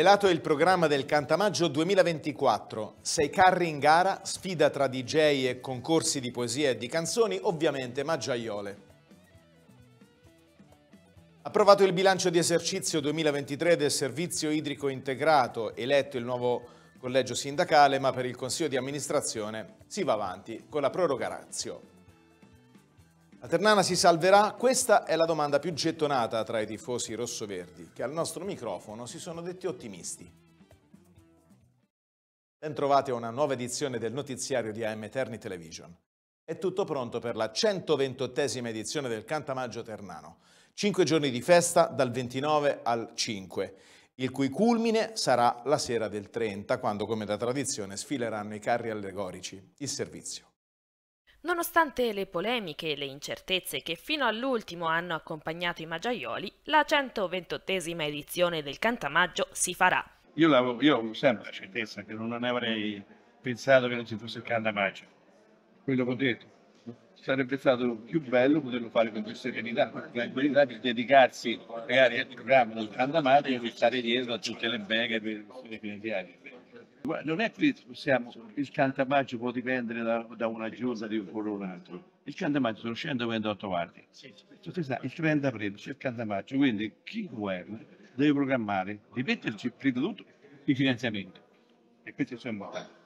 Svelato il programma del Cantamaggio 2024, sei carri in gara, sfida tra DJ e concorsi di poesie e di canzoni, ovviamente Maggiaiole. Approvato il bilancio di esercizio 2023 del servizio idrico integrato, eletto il nuovo collegio sindacale, ma per il Consiglio di amministrazione si va avanti con la proroga razio. La Ternana si salverà? Questa è la domanda più gettonata tra i tifosi rossoverdi, che al nostro microfono si sono detti ottimisti. Ben trovati a una nuova edizione del notiziario di AM Terni Television. È tutto pronto per la 128esima edizione del Cantamaggio Ternano. Cinque giorni di festa dal 29 al 5, il cui culmine sarà la sera del 30, quando come da tradizione sfileranno i carri allegorici. Il servizio. Nonostante le polemiche e le incertezze che fino all'ultimo hanno accompagnato i Maggiaioli, la 128esima edizione del Cantamaggio si farà. Io, avevo, sempre la certezza che non avrei pensato che non ci fosse il Cantamaggio, quello che ho detto. Sarebbe stato più bello poterlo fare con più serenità, con tranquillità, di dedicarsi magari al programma del Cantamaggio e di stare dietro a tutte le beghe per i finanziarie. Non è che possiamo, il cantamaggio può dipendere da, da una giornata di un o un altro. Il cantamaggio sono 128 parti. il 30 aprile c'è il cantamaggio, quindi chi governa deve programmare di metterci prima di tutto i finanziamenti. E questo è importante.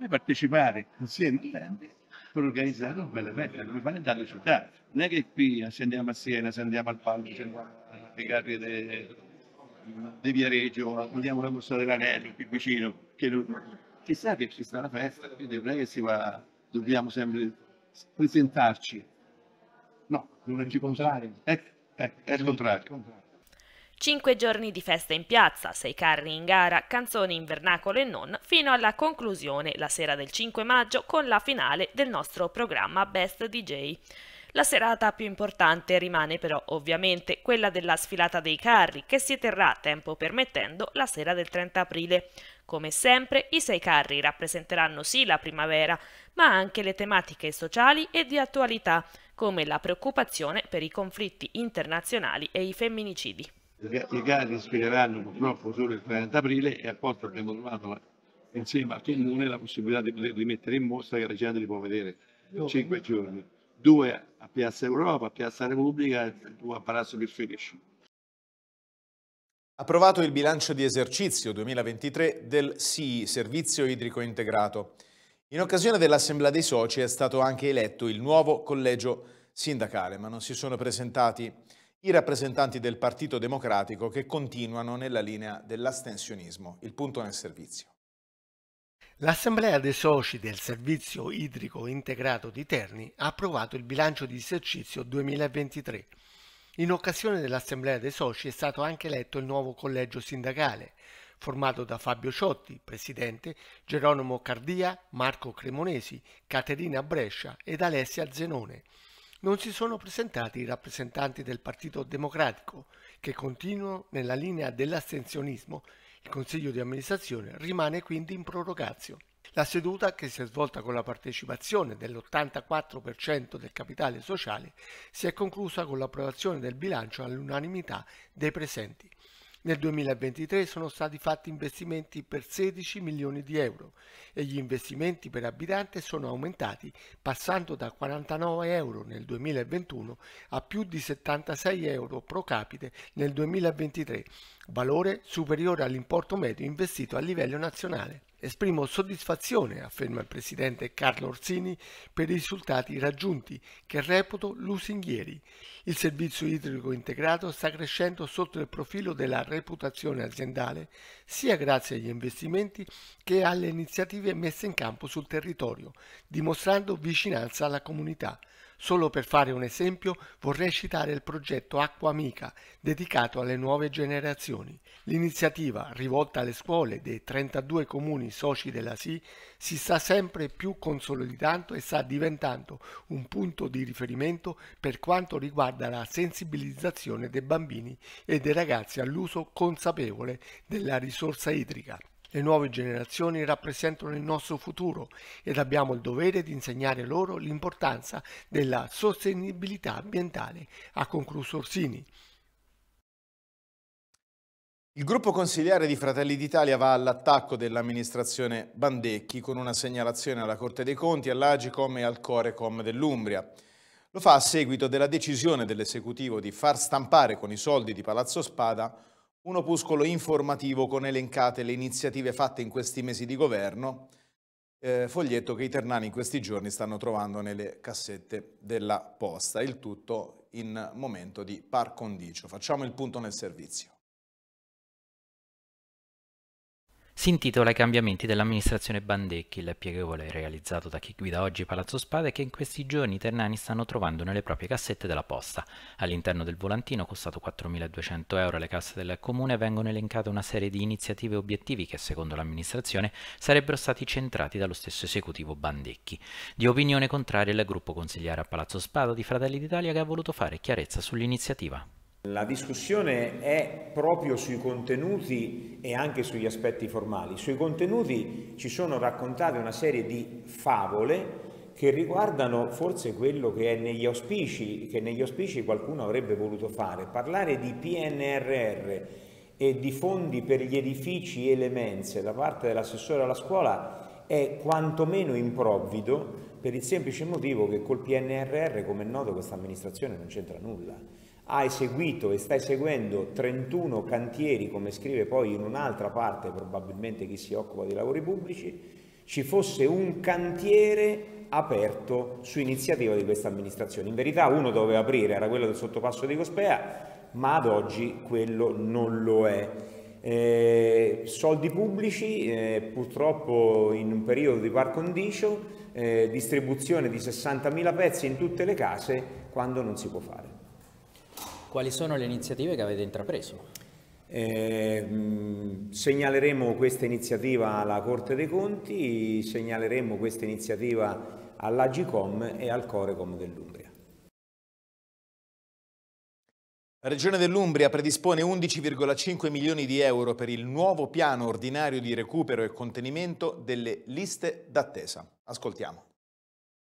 E partecipare insieme per organizzare un bel evento, come fanno in città. Non è che qui se andiamo a Siena, se andiamo al Palco, se cioè, andiamo a Carri di Viareggio, andiamo a mostrare l'anello più vicino, che non... chissà che ci sta la festa, quindi non è che si va, dobbiamo sempre presentarci. No, non è il contrario. È, è, è il contrario. Cinque giorni di festa in piazza, sei carri in gara, canzoni in vernacolo e non, fino alla conclusione la sera del 5 maggio con la finale del nostro programma Best DJ. La serata più importante rimane però ovviamente quella della sfilata dei carri che si terrà, tempo permettendo, la sera del 30 aprile. Come sempre, i sei carri rappresenteranno sì la primavera, ma anche le tematiche sociali e di attualità, come la preoccupazione per i conflitti internazionali e i femminicidi. I carri sfileranno purtroppo solo il 30 aprile e apposta abbiamo trovato insieme al comune la possibilità di poterli mettere in mostra che la gente li può vedere per 5 giorni due a Piazza Europa, a Piazza Repubblica e due a Palazzo Pirfilici. Approvato il bilancio di esercizio 2023 del SII, Servizio Idrico Integrato. In occasione dell'Assemblea dei Soci è stato anche eletto il nuovo collegio sindacale, ma non si sono presentati i rappresentanti del Partito Democratico che continuano nella linea dell'astensionismo. Il punto nel servizio. L'Assemblea dei soci del Servizio Idrico Integrato di Terni ha approvato il bilancio di esercizio 2023. In occasione dell'Assemblea dei soci è stato anche eletto il nuovo collegio sindacale, formato da Fabio Ciotti, presidente, Geronimo Cardia, Marco Cremonesi, Caterina Brescia ed Alessia Zenone. Non si sono presentati i rappresentanti del Partito Democratico, che continuano nella linea dell'astensionismo il Consiglio di amministrazione rimane quindi in prorogazio. La seduta, che si è svolta con la partecipazione dell'84% del capitale sociale, si è conclusa con l'approvazione del bilancio all'unanimità dei presenti. Nel 2023 sono stati fatti investimenti per 16 milioni di euro e gli investimenti per abitante sono aumentati passando da 49 euro nel 2021 a più di 76 euro pro capite nel 2023 valore superiore all'importo medio investito a livello nazionale. Esprimo soddisfazione, afferma il presidente Carlo Orsini, per i risultati raggiunti, che reputo lusinghieri. Il servizio idrico integrato sta crescendo sotto il profilo della reputazione aziendale, sia grazie agli investimenti che alle iniziative messe in campo sul territorio, dimostrando vicinanza alla comunità. Solo per fare un esempio vorrei citare il progetto Acqua Amica dedicato alle nuove generazioni. L'iniziativa rivolta alle scuole dei 32 comuni soci della SI si sta sempre più consolidando e sta diventando un punto di riferimento per quanto riguarda la sensibilizzazione dei bambini e dei ragazzi all'uso consapevole della risorsa idrica. Le nuove generazioni rappresentano il nostro futuro ed abbiamo il dovere di insegnare loro l'importanza della sostenibilità ambientale, ha concluso Orsini. Il gruppo consigliare di Fratelli d'Italia va all'attacco dell'amministrazione Bandecchi con una segnalazione alla Corte dei Conti, all'Agicom e al Corecom dell'Umbria. Lo fa a seguito della decisione dell'esecutivo di far stampare con i soldi di Palazzo Spada un opuscolo informativo con elencate le iniziative fatte in questi mesi di governo, eh, foglietto che i ternani in questi giorni stanno trovando nelle cassette della posta, il tutto in momento di par condicio. Facciamo il punto nel servizio. si intitola I cambiamenti dell'amministrazione Bandecchi, il pieghevole realizzato da chi guida oggi Palazzo Spada e che in questi giorni i ternani stanno trovando nelle proprie cassette della posta. All'interno del volantino, costato 4.200 euro alle casse del comune, vengono elencate una serie di iniziative e obiettivi che, secondo l'amministrazione, sarebbero stati centrati dallo stesso esecutivo Bandecchi. Di opinione contraria il gruppo consigliare a Palazzo Spada di Fratelli d'Italia che ha voluto fare chiarezza sull'iniziativa. La discussione è proprio sui contenuti e anche sugli aspetti formali. Sui contenuti ci sono raccontate una serie di favole che riguardano forse quello che è negli auspici, che negli auspici qualcuno avrebbe voluto fare, parlare di PNRR e di fondi per gli edifici e le mense da parte dell'assessore alla scuola è quantomeno improvvido per il semplice motivo che col PNRR, come è noto, questa amministrazione non c'entra nulla ha eseguito e sta eseguendo 31 cantieri, come scrive poi in un'altra parte probabilmente chi si occupa dei lavori pubblici, ci fosse un cantiere aperto su iniziativa di questa amministrazione. In verità uno doveva aprire, era quello del sottopasso di Cospea, ma ad oggi quello non lo è. Eh, soldi pubblici, eh, purtroppo in un periodo di par condicio, eh, distribuzione di 60.000 pezzi in tutte le case quando non si può fare. Quali sono le iniziative che avete intrapreso? Eh, mm, segnaleremo questa iniziativa alla Corte dei Conti, segnaleremo questa iniziativa all'Agicom e al Corecom dell'Umbria. La Regione dell'Umbria predispone 11,5 milioni di euro per il nuovo piano ordinario di recupero e contenimento delle liste d'attesa. Ascoltiamo.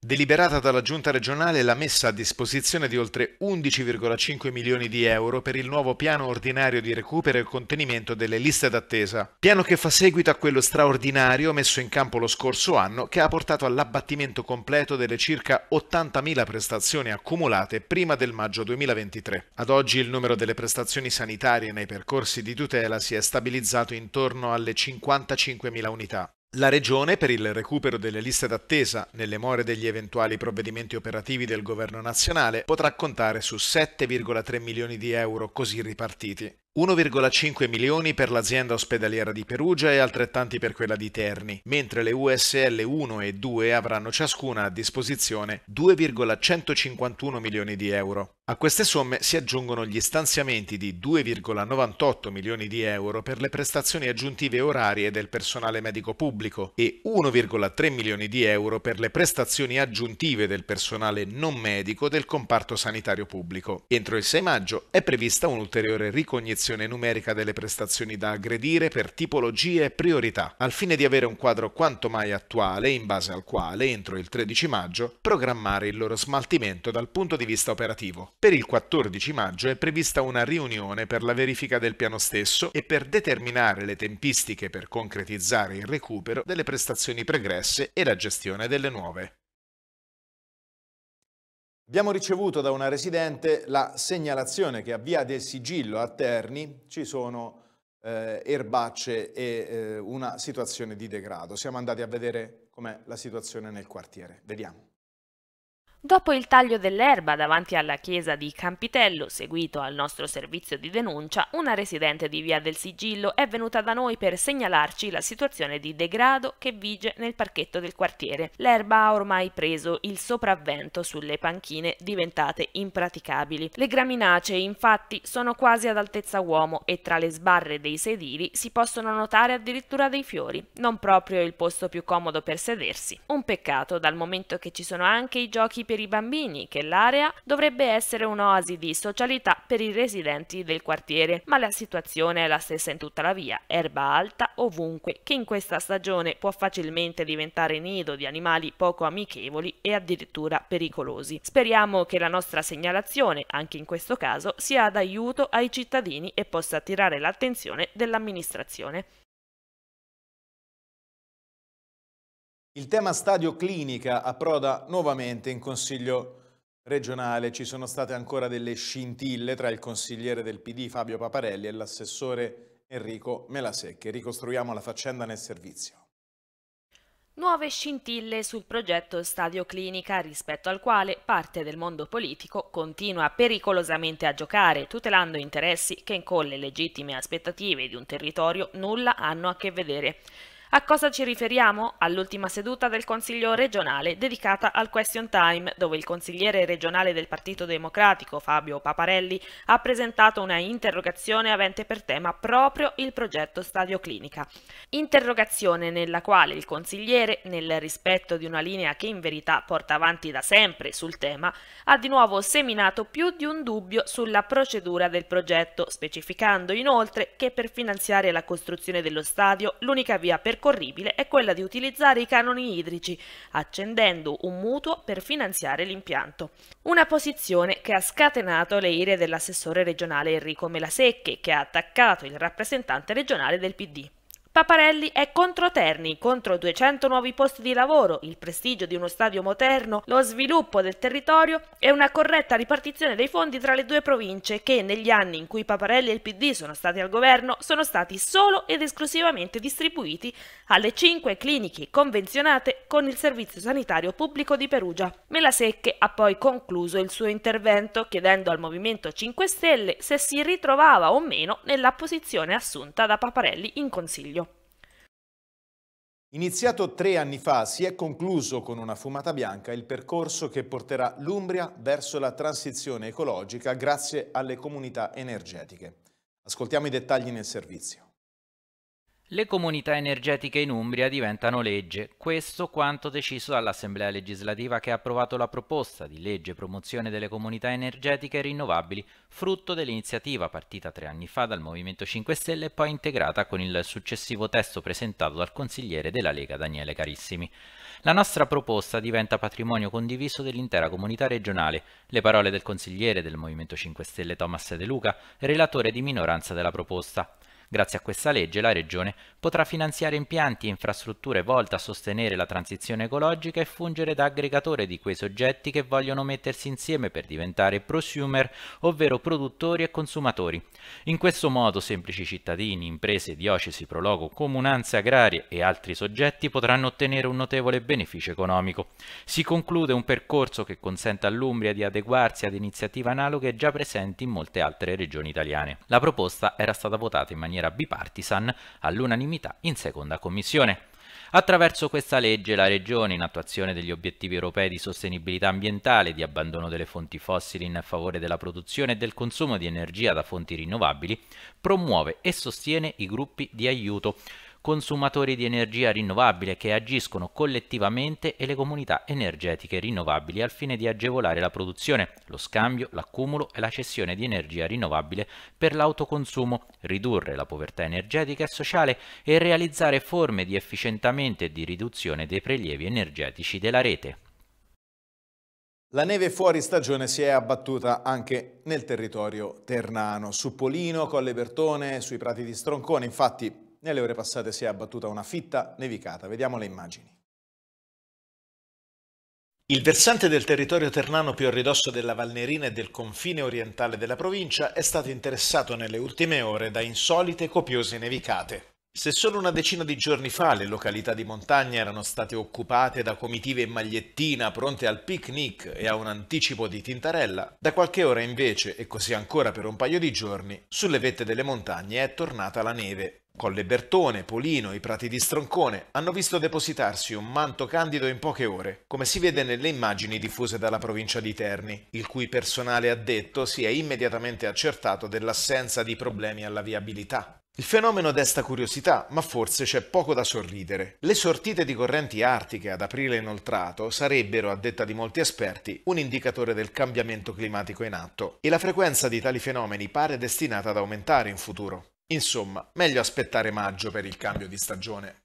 Deliberata dalla Giunta regionale la messa a disposizione di oltre 11,5 milioni di euro per il nuovo piano ordinario di recupero e contenimento delle liste d'attesa, piano che fa seguito a quello straordinario messo in campo lo scorso anno che ha portato all'abbattimento completo delle circa 80.000 prestazioni accumulate prima del maggio 2023. Ad oggi il numero delle prestazioni sanitarie nei percorsi di tutela si è stabilizzato intorno alle 55.000 unità. La Regione, per il recupero delle liste d'attesa nelle more degli eventuali provvedimenti operativi del Governo nazionale, potrà contare su 7,3 milioni di euro così ripartiti. 1,5 milioni per l'azienda ospedaliera di Perugia e altrettanti per quella di Terni, mentre le USL 1 e 2 avranno ciascuna a disposizione 2,151 milioni di euro. A queste somme si aggiungono gli stanziamenti di 2,98 milioni di euro per le prestazioni aggiuntive orarie del personale medico pubblico e 1,3 milioni di euro per le prestazioni aggiuntive del personale non medico del comparto sanitario pubblico. Entro il 6 maggio è prevista un'ulteriore ricognizione selezione numerica delle prestazioni da aggredire per tipologie e priorità, al fine di avere un quadro quanto mai attuale in base al quale, entro il 13 maggio, programmare il loro smaltimento dal punto di vista operativo. Per il 14 maggio è prevista una riunione per la verifica del piano stesso e per determinare le tempistiche per concretizzare il recupero delle prestazioni pregresse e la gestione delle nuove. Abbiamo ricevuto da una residente la segnalazione che a Via del Sigillo a Terni ci sono eh, erbacce e eh, una situazione di degrado. Siamo andati a vedere com'è la situazione nel quartiere. Vediamo. Dopo il taglio dell'erba davanti alla chiesa di Campitello, seguito al nostro servizio di denuncia, una residente di Via del Sigillo è venuta da noi per segnalarci la situazione di degrado che vige nel parchetto del quartiere. L'erba ha ormai preso il sopravvento sulle panchine diventate impraticabili. Le graminacee infatti sono quasi ad altezza uomo e tra le sbarre dei sedili si possono notare addirittura dei fiori, non proprio il posto più comodo per sedersi. Un peccato dal momento che ci sono anche i giochi per i bambini che l'area dovrebbe essere un'oasi di socialità per i residenti del quartiere, ma la situazione è la stessa in tutta la via, erba alta ovunque, che in questa stagione può facilmente diventare nido di animali poco amichevoli e addirittura pericolosi. Speriamo che la nostra segnalazione, anche in questo caso, sia d'aiuto ai cittadini e possa attirare l'attenzione dell'amministrazione. Il tema stadio clinica approda nuovamente in Consiglio regionale. Ci sono state ancora delle scintille tra il consigliere del PD Fabio Paparelli e l'assessore Enrico Melasecchi. Ricostruiamo la faccenda nel servizio. Nuove scintille sul progetto Stadio Clinica rispetto al quale parte del mondo politico continua pericolosamente a giocare, tutelando interessi che con le legittime aspettative di un territorio nulla hanno a che vedere. A cosa ci riferiamo? All'ultima seduta del Consiglio regionale dedicata al Question Time, dove il consigliere regionale del Partito Democratico Fabio Paparelli ha presentato una interrogazione avente per tema proprio il progetto Stadio Clinica. Interrogazione nella quale il consigliere, nel rispetto di una linea che in verità porta avanti da sempre sul tema, ha di nuovo seminato più di un dubbio sulla procedura del progetto, specificando inoltre che per finanziare la costruzione dello stadio l'unica via per percorribile è quella di utilizzare i canoni idrici, accendendo un mutuo per finanziare l'impianto. Una posizione che ha scatenato le ire dell'assessore regionale Enrico Melasecche, che ha attaccato il rappresentante regionale del PD. Paparelli è contro Terni, contro 200 nuovi posti di lavoro, il prestigio di uno stadio moderno, lo sviluppo del territorio e una corretta ripartizione dei fondi tra le due province che negli anni in cui Paparelli e il PD sono stati al governo sono stati solo ed esclusivamente distribuiti alle cinque cliniche convenzionate con il Servizio Sanitario Pubblico di Perugia. Melasecche ha poi concluso il suo intervento chiedendo al Movimento 5 Stelle se si ritrovava o meno nella posizione assunta da Paparelli in Consiglio. Iniziato tre anni fa, si è concluso con una fumata bianca il percorso che porterà l'Umbria verso la transizione ecologica grazie alle comunità energetiche. Ascoltiamo i dettagli nel servizio. Le comunità energetiche in Umbria diventano legge, questo quanto deciso dall'Assemblea legislativa che ha approvato la proposta di legge promozione delle comunità energetiche rinnovabili, frutto dell'iniziativa partita tre anni fa dal Movimento 5 Stelle e poi integrata con il successivo testo presentato dal consigliere della Lega Daniele Carissimi. La nostra proposta diventa patrimonio condiviso dell'intera comunità regionale, le parole del consigliere del Movimento 5 Stelle Thomas De Luca, relatore di minoranza della proposta. Grazie a questa legge la Regione potrà finanziare impianti e infrastrutture volte a sostenere la transizione ecologica e fungere da aggregatore di quei soggetti che vogliono mettersi insieme per diventare prosumer, ovvero produttori e consumatori. In questo modo semplici cittadini, imprese, diocesi, prologo, comunanze agrarie e altri soggetti potranno ottenere un notevole beneficio economico. Si conclude un percorso che consente all'Umbria di adeguarsi ad iniziative analoghe già presenti in molte altre regioni italiane. La proposta era stata votata in maniera maniera bipartisan all'unanimità in seconda commissione. Attraverso questa legge la Regione, in attuazione degli obiettivi europei di sostenibilità ambientale, e di abbandono delle fonti fossili in favore della produzione e del consumo di energia da fonti rinnovabili, promuove e sostiene i gruppi di aiuto consumatori di energia rinnovabile che agiscono collettivamente e le comunità energetiche rinnovabili al fine di agevolare la produzione, lo scambio, l'accumulo e la cessione di energia rinnovabile per l'autoconsumo, ridurre la povertà energetica e sociale e realizzare forme di efficientamento e di riduzione dei prelievi energetici della rete. La neve fuori stagione si è abbattuta anche nel territorio ternano, su Polino, Colle Bertone, sui prati di Stroncone, infatti nelle ore passate si è abbattuta una fitta nevicata. Vediamo le immagini. Il versante del territorio ternano più a ridosso della Valnerina e del confine orientale della provincia è stato interessato nelle ultime ore da insolite copiose nevicate. Se solo una decina di giorni fa le località di montagna erano state occupate da comitive in magliettina pronte al picnic e a un anticipo di Tintarella, da qualche ora invece, e così ancora per un paio di giorni, sulle vette delle montagne è tornata la neve, Colle Bertone, Polino, i prati di Stroncone hanno visto depositarsi un manto candido in poche ore, come si vede nelle immagini diffuse dalla provincia di Terni, il cui personale addetto si è immediatamente accertato dell'assenza di problemi alla viabilità. Il fenomeno desta curiosità, ma forse c'è poco da sorridere. Le sortite di correnti artiche ad aprile inoltrato sarebbero, a detta di molti esperti, un indicatore del cambiamento climatico in atto e la frequenza di tali fenomeni pare destinata ad aumentare in futuro. Insomma, meglio aspettare maggio per il cambio di stagione.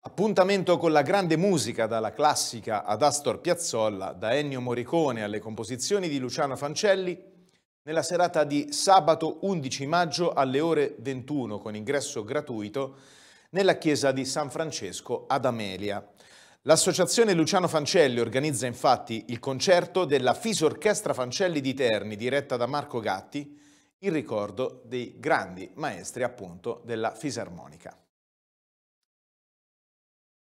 Appuntamento con la grande musica, dalla classica ad Astor Piazzolla, da Ennio Morricone alle composizioni di Luciano Fancelli, nella serata di sabato 11 maggio alle ore 21 con ingresso gratuito nella chiesa di San Francesco ad Amelia. L'associazione Luciano Fancelli organizza infatti il concerto della Fisorchestra Fancelli di Terni diretta da Marco Gatti il ricordo dei grandi maestri appunto della fisarmonica.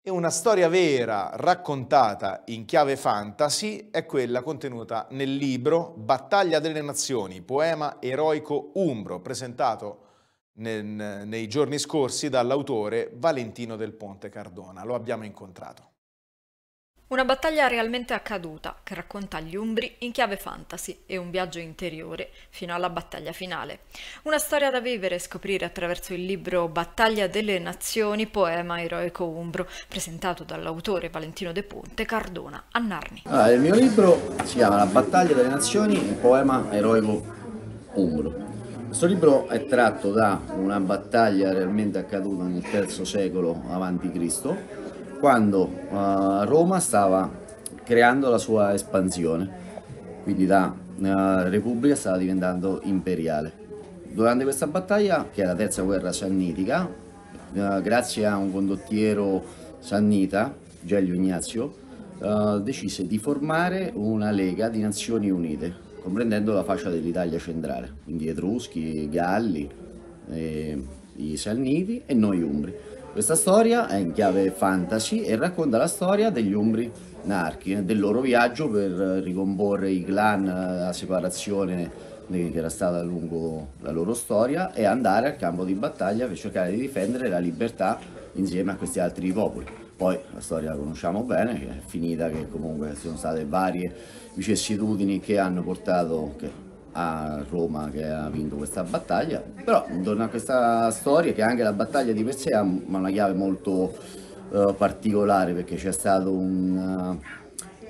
E una storia vera raccontata in chiave fantasy è quella contenuta nel libro Battaglia delle Nazioni, poema eroico umbro, presentato nei giorni scorsi dall'autore Valentino del Ponte Cardona. Lo abbiamo incontrato. Una battaglia realmente accaduta che racconta gli Umbri in chiave fantasy e un viaggio interiore fino alla battaglia finale. Una storia da vivere e scoprire attraverso il libro Battaglia delle Nazioni, poema eroico umbro, presentato dall'autore Valentino De Ponte Cardona a Narni. Allora, il mio libro si chiama La Battaglia delle Nazioni, un poema eroico umbro. Questo libro è tratto da una battaglia realmente accaduta nel III secolo a.C quando uh, Roma stava creando la sua espansione, quindi da uh, Repubblica stava diventando imperiale. Durante questa battaglia, che è la terza guerra sannitica, uh, grazie a un condottiero sannita, Gelio Ignazio, decise di formare una lega di Nazioni Unite, comprendendo la fascia dell'Italia centrale, quindi Etruschi, Galli, eh, i Sanniti e noi Umbri. Questa storia è in chiave fantasy e racconta la storia degli Umbri Narchi, eh, del loro viaggio per eh, ricomporre i clan, eh, la separazione che era stata lungo la loro storia e andare al campo di battaglia per cercare di difendere la libertà insieme a questi altri popoli. Poi la storia la conosciamo bene, che è finita che comunque sono state varie vicissitudini che hanno portato, che a Roma che ha vinto questa battaglia, però intorno a questa storia che anche la battaglia di per sé ha una chiave molto uh, particolare perché c'è stato un... Uh,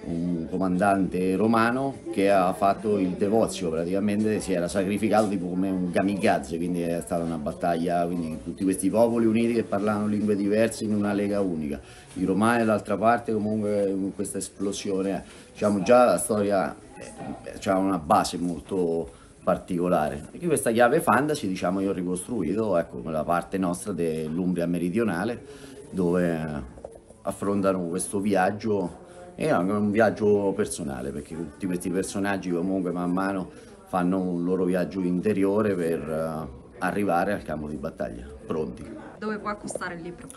un comandante romano che ha fatto il devozio, praticamente si era sacrificato tipo come un kamikaze, quindi è stata una battaglia, quindi tutti questi popoli uniti che parlavano lingue diverse in una lega unica. I romani dall'altra parte comunque questa esplosione, diciamo già la storia eh, ha una base molto particolare. e questa chiave fantasy diciamo io ho ricostruito ecco, la parte nostra dell'Umbria meridionale dove affrontano questo viaggio è un viaggio personale perché tutti questi personaggi comunque man mano fanno un loro viaggio interiore per eh, arrivare al campo di battaglia, pronti. Dove può acquistare il libro?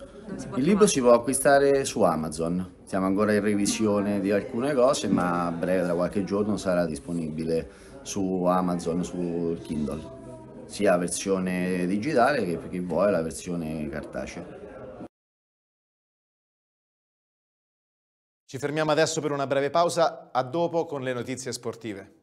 il libro si può acquistare su Amazon, siamo ancora in revisione di alcune cose ma a breve, tra qualche giorno, sarà disponibile su Amazon, su Kindle, sia versione digitale che per chi vuole la versione cartacea. Ci fermiamo adesso per una breve pausa, a dopo con le notizie sportive.